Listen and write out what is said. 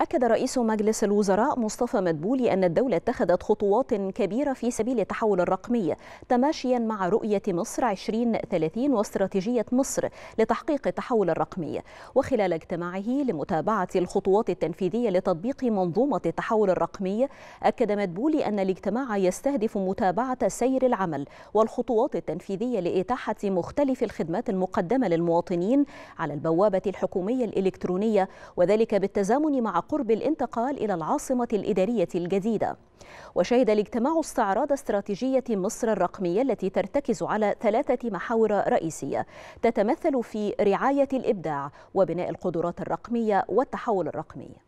أكد رئيس مجلس الوزراء مصطفى مدبولي أن الدولة اتخذت خطوات كبيرة في سبيل التحول الرقمي تماشيا مع رؤية مصر 2030 واستراتيجية مصر لتحقيق التحول الرقمي وخلال اجتماعه لمتابعة الخطوات التنفيذية لتطبيق منظومة التحول الرقمي أكد مدبولي أن الاجتماع يستهدف متابعة سير العمل والخطوات التنفيذية لإتاحة مختلف الخدمات المقدمة للمواطنين على البوابة الحكومية الإلكترونية وذلك بالتزامن مع قرب الانتقال إلى العاصمة الإدارية الجديدة وشهد الاجتماع استعراض استراتيجية مصر الرقمية التي ترتكز على ثلاثة محاور رئيسية تتمثل في رعاية الإبداع وبناء القدرات الرقمية والتحول الرقمي